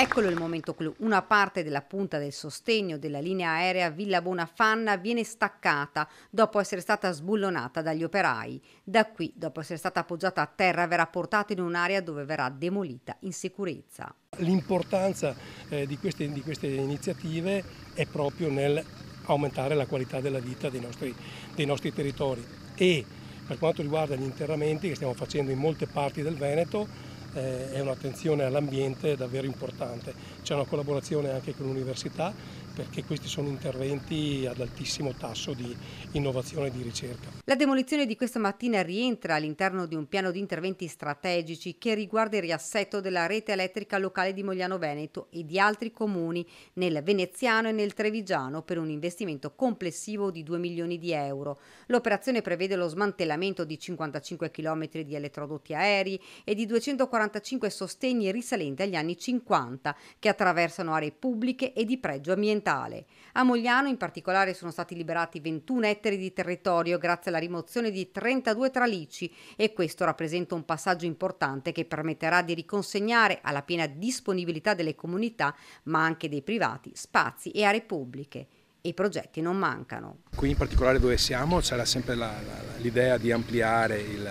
Eccolo il momento clou. Una parte della punta del sostegno della linea aerea Villa Bonafanna viene staccata dopo essere stata sbullonata dagli operai. Da qui, dopo essere stata appoggiata a terra, verrà portata in un'area dove verrà demolita in sicurezza. L'importanza eh, di, di queste iniziative è proprio nel aumentare la qualità della vita dei nostri, dei nostri, territori e per quanto riguarda gli interramenti che stiamo facendo in molte parti del Veneto eh, è un'attenzione all'ambiente davvero importante. C'è una collaborazione anche con l'università perché questi sono interventi ad altissimo tasso di innovazione e di ricerca. La demolizione di questa mattina rientra all'interno di un piano di interventi strategici che riguarda il riassetto della rete elettrica locale di Mogliano Veneto e di altri comuni nel Veneziano e nel Trevigiano per un investimento complessivo di 2 milioni di euro. L'operazione prevede lo smantellamento di 55 km di elettrodotti aerei e di 240 45 sostegni risalenti agli anni 50 che attraversano aree pubbliche e di pregio ambientale. A Mogliano in particolare sono stati liberati 21 ettari di territorio grazie alla rimozione di 32 tralici e questo rappresenta un passaggio importante che permetterà di riconsegnare alla piena disponibilità delle comunità ma anche dei privati spazi e aree pubbliche i progetti non mancano. Qui in particolare dove siamo c'era sempre l'idea di ampliare il,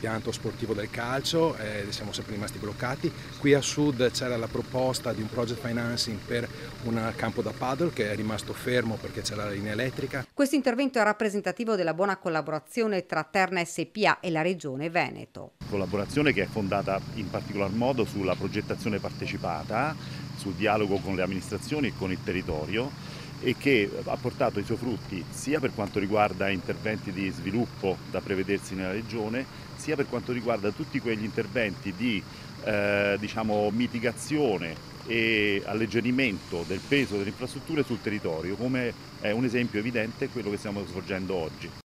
l'impianto sportivo del calcio e eh, siamo sempre rimasti bloccati. Qui a sud c'era la proposta di un project financing per un campo da paddle che è rimasto fermo perché c'era la linea elettrica. Questo intervento è rappresentativo della buona collaborazione tra Terna SPA e la Regione Veneto. Collaborazione che è fondata in particolar modo sulla progettazione partecipata, sul dialogo con le amministrazioni e con il territorio e che ha portato i suoi frutti sia per quanto riguarda interventi di sviluppo da prevedersi nella regione, sia per quanto riguarda tutti quegli interventi di eh, diciamo, mitigazione e alleggerimento del peso delle infrastrutture sul territorio, come è un esempio evidente quello che stiamo svolgendo oggi.